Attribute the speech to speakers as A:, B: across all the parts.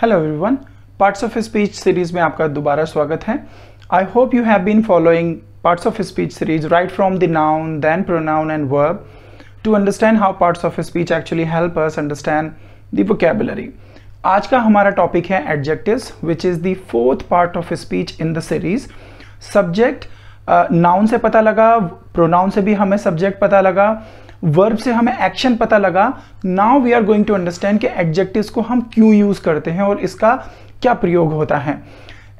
A: Hello everyone parts of speech series में आपका दोबारा स्वागत है I hope you have been following parts of speech series right from the noun then pronoun and verb to understand how parts of speech actually help us understand the vocabulary आज का हमारा topic है adjectives which is the fourth part of speech in the series subject noun से पता लगा pronoun से भी हमें सब्जेक्ट पता लगा वर्ब से हमें एक्शन पता लगा now we are going to understand कि एडजेक्टिव्स को हम क्यों यूज करते हैं और इसका क्या प्रयोग होता है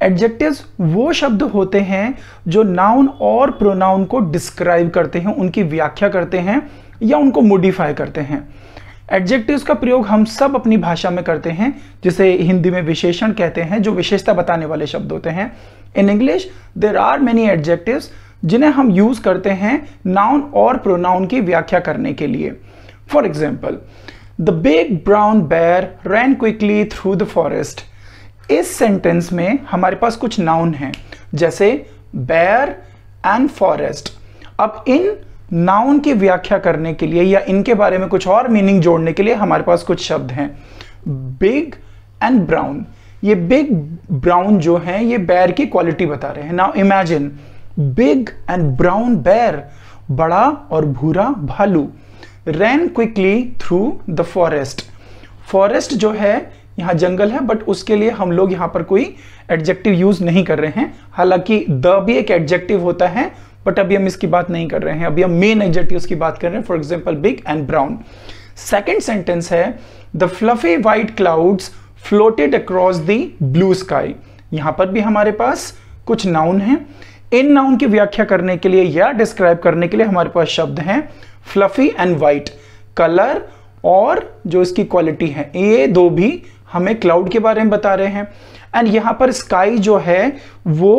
A: एडजेक्टिव्स वो शब्द होते हैं जो नाउन और प्रोनाउन को डिस्क्राइब करते हैं उनकी व्याख्या करते हैं या उनको मोडिफाई करते हैं एडजेक्टिव्स का प्रयोग हम सब अपनी भाषा में करते हैं जिसे हिंदी में विशेषण कहते हैं जो विशेषता बताने वाले शब्द होते हैं in English there are many adjectives जिन्हें हम यूज करते हैं नाउन और प्रोनाउन की व्याख्या करने के लिए for example the big brown bear ran quickly through the forest इस सेंटेंस में हमारे पास कुछ नाउन हैं जैसे बैर एंड फॉरेस्ट अब इन नाउन की व्याख्या करने के लिए या इनके बारे में कुछ और मीनिंग जोड़ने के लिए हमारे पास कुछ शब्द हैं बिग एंड ब्राउन ये बिग ब्राउन जो हैं ये बैर की क्वालिटी बता रहे हैं now imagine big and brown bear बड़ा और भूरा भालू ran quickly through the forest forest जो है यहां जंगल है बट उसके लिए हम लोग यहां पर कोई एडजेक्टिव यूज नहीं कर रहे हैं हालांकि द भी एक एडजेक्टिव होता है बट अभी हम इसकी बात नहीं कर रहे हैं अभी हम मेन एडजेक्टिव की बात कर रहे हैं for example big and brown second sentence है the fluffy white clouds floated across the blue sky यहां पर भी हमारे पास कुछ नाउन है इन नाउन की व्याख्या करने के लिए या डिस्क्राइब करने के लिए हमारे पास शब्द हैं फ्लफी एंड वाइट कलर और जो इसकी क्वालिटी है ये दो भी हमें क्लाउड के बारे में बता रहे हैं एंड यहां पर स्काई जो है वो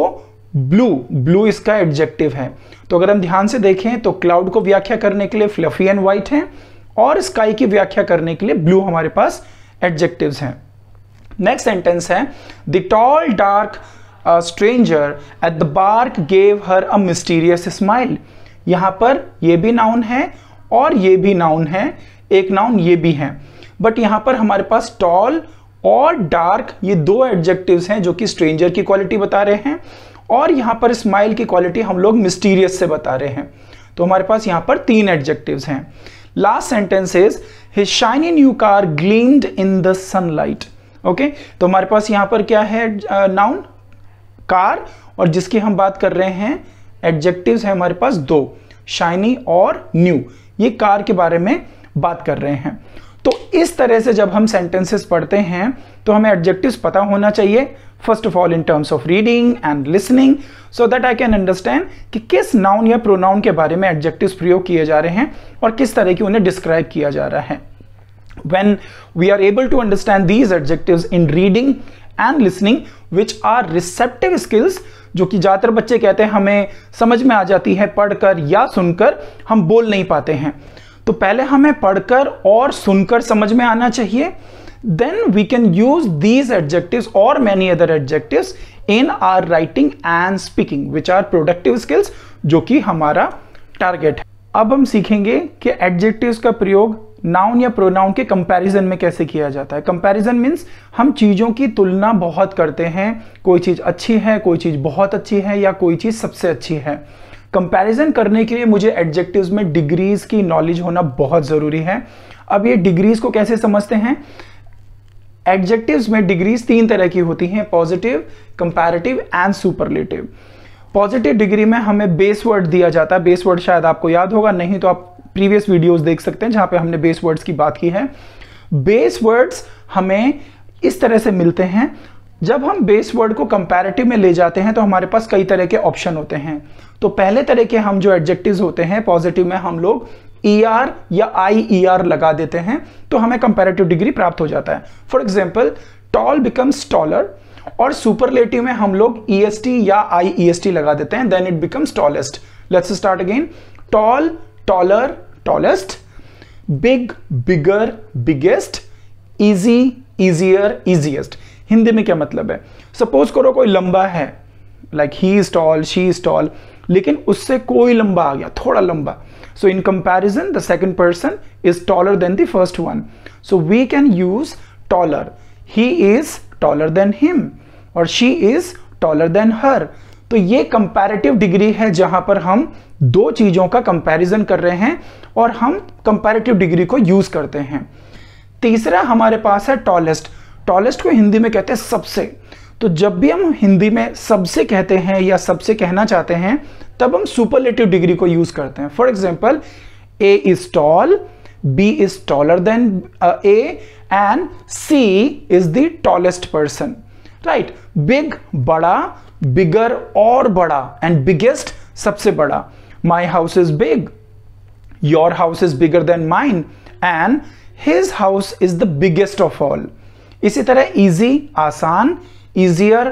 A: ब्लू ब्लू इसका एडजेक्टिव है तो अगर हम ध्यान से देखें तो क्लाउड को व्याख्या करने के लिए फ्लफी एंड व्हाइट है और स्काई की व्याख्या करने के लिए ब्लू हमारे पास एडजेक्टिव्स हैं नेक्स्ट सेंटेंस है the tall dark a stranger at the bark gave her a mysterious smile यहाँ पर ये भी नाउन है और ये भी नाउन है एक नाउन ये भी है बट यहाँ पर हमारे पास टॉल और डार्क ये दो एडजेक्टिव्स हैं जो कि स्ट्रेंजर की क्वालिटी बता रहे हैं और यहाँ पर स्माइल की क्वालिटी हम लोग मिस्टीरियस से बता रहे हैं तो हमारे पास यहाँ पर तीन एडजेक्टिव्स हैं last sentence is his shiny new car gleamed in the sunlight okay तो हमारे पास यहाँ पर क्या है नाउन uh, कार और जिसकी हम बात कर रहे हैं एडजेक्टिव्स है हमारे पास दो शाइनी और न्यू ये कार के बारे में बात कर रहे हैं तो इस तरह से जब हम सेंटेंसेस पढ़ते हैं तो हमें एडजेक्टिव्स पता होना चाहिए first of all in terms of reading and listening so that I can understand कि किस नाउन या प्रोनाउन के बारे में एडजेक्टिव्स प्रयोग किए जा रहे हैं और किस तरह की उन्हें डिस्क्राइब किया जा रहा है when we are able to understand these adjective in reading and listening which are receptive skills जो कि ज़्यादातर बच्चे कहते हैं हमें समझ में आ जाती है पढ़कर या सुनकर हम बोल नहीं पाते हैं तो पहले हमें पढ़कर और सुनकर समझ में आना चाहिए then we can use these adjective और many other adjective in our writing and speaking which are productive skills जो कि हमारा टारगेट है अब हम सीखेंगे कि एडजेक्टिव का प्रयोग नाउन या प्रोनाउन के कंपैरिजन में कैसे किया जाता है कंपैरिजन मीन्स हम चीज़ों की तुलना बहुत करते हैं कोई चीज़ अच्छी है कोई चीज़ बहुत अच्छी है या कोई चीज़ सबसे अच्छी है कंपैरिजन करने के लिए मुझे एडजेक्टिव्स में डिग्रीज की नॉलेज होना बहुत ज़रूरी है अब ये डिग्रीज को कैसे समझते हैं एडजेक्टिव्स में डिग्रीज तीन तरह की होती हैं positive comparative and superlative positive degree में हमें बेस वर्ड दिया जाता है बेस वर्ड शायद आपको याद होगा नहीं तो आप प्रीवियस वीडियोस देख सकते हैं जहां पे हमने बेस वर्ड्स की बात की है बेस वर्ड्स हमें इस तरह से मिलते हैं जब हम बेस वर्ड को कंपैरेटिव में ले जाते हैं तो हमारे पास कई तरह के ऑप्शन होते हैं तो पहले तरह के हम जो एडजेक्टिव होते हैं पॉजिटिव में हम लोग ई ER आर या आई ई आर लगा देते हैं तो हमें कंपेरेटिव डिग्री प्राप्त हो जाता है for example tall becomes taller और सुपरलेटिव में हम लोग ई एस टी या आई ई एस टी लगा देते हैं then it becomes tallest let's start again tall taller tallest big bigger biggest easy easier easiest Hindi में क्या मतलब है सपोज करो कोई लंबा है like he is tall she is tall लेकिन उससे कोई लंबा आ गया थोड़ा लंबा so in comparison the second person is taller than the first one so we can use taller he is taller than him और she is taller than her तो ये कंपैरेटिव डिग्री है जहां पर हम दो चीजों का कंपैरिजन कर रहे हैं और हम कंपैरेटिव डिग्री को यूज करते हैं तीसरा हमारे पास है टॉलेस्ट टॉलेस्ट को हिंदी में कहते हैं सबसे तो जब भी हम हिंदी में सबसे कहते हैं या सबसे कहना चाहते हैं तब हम सुपरलेटिव डिग्री को यूज करते हैं for example A is tall B is taller than A and C is the tallest person right big बड़ा bigger or bada and biggest sabse bada my house is big your house is bigger than mine and his house is the biggest of all isi tarah easy asan easier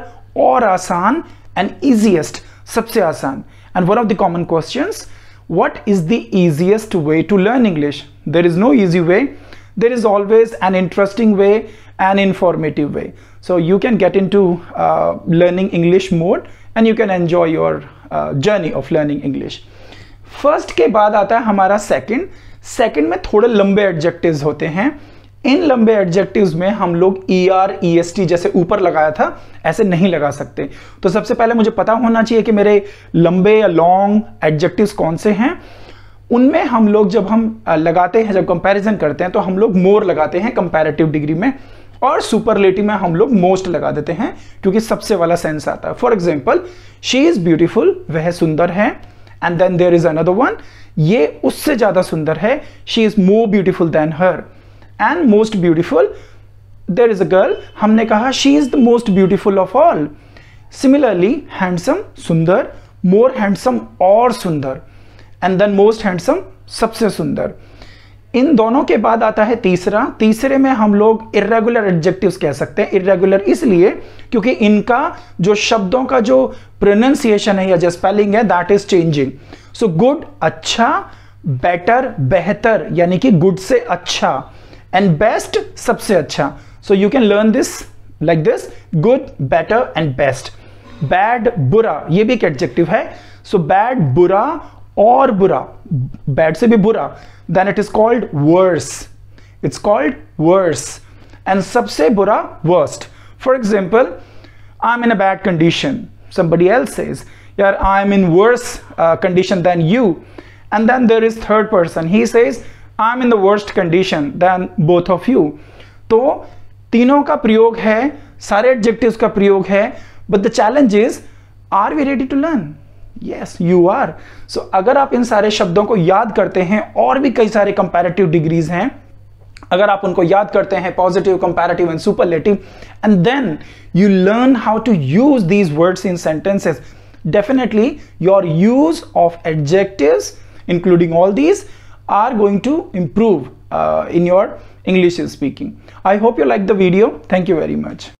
A: or asan and easiest sabse asan and one of the common questions what is the easiest way to learn english there is no easy way there is always an interesting way an informative way. So you can get into uh, learning English mode and you can enjoy your uh, journey of learning English. First के बाद आता है हमारा second second में थोड़े लंबे adjectives होते हैं इन लंबे एडजेक्टिव्स में हम लोग E R E S T जैसे ऊपर लगाया था ऐसे नहीं लगा सकते तो सबसे पहले मुझे पता होना चाहिए कि मेरे लंबे या लॉन्ग एडजेक्टिव्स कौन से हैं उनमें हम लोग जब हम लगाते हैं जब कंपैरिजन करते हैं तो हम लोग मोर लगाते हैं कंपैरेटिव डिग्री में और सुपरलेटिव में हम लोग मोस्ट लगा देते हैं क्योंकि सबसे वाला सेंस आता है for example she is beautiful वह सुंदर है and then there is another one ये उससे ज्यादा सुंदर है she is more beautiful than her and most beautiful there is a girl हमने कहा she is the most beautiful of all similarly handsome सुंदर मोर हैंडसम और सुंदर एंड देन मोस्ट हैंडसम सबसे सुंदर इन दोनों के बाद आता है तीसरा तीसरे में हम लोग इरेगुलर एडजेक्टिव्स कह सकते हैं इरेगुलर इसलिए क्योंकि इनका जो शब्दों का जो प्रोनाउंसिएशन है या जो स्पेलिंग है that is changing so good अच्छा बेटर बेहतर यानी कि गुड से अच्छा एंड बेस्ट सबसे अच्छा so you can learn this like this good better and best bad बुरा ये भी एक एडजेक्टिव है सो so, बैड बुरा और बुरा बैड से भी बुरा then it is called worse it's called worse and सबसे बुरा worst for example I am in a bad condition somebody else says yeah i'm in worse uh, condition than you and then there is third person he says i'm in the worst condition than both of you तो तीनों का प्रयोग है सारे adjectives का प्रयोग है but the challenge is are we ready to learn yes you are so अगर आप इन सारे शब्दों को याद करते हैं और भी कई सारे कंपेरेटिव डिग्रीज हैं अगर आप उनको याद करते हैं positive comparative and superlative and then you learn how to use these words in sentences definitely your use of adjective including all these are going to improve in your English is speaking I hope you like the video thank you very much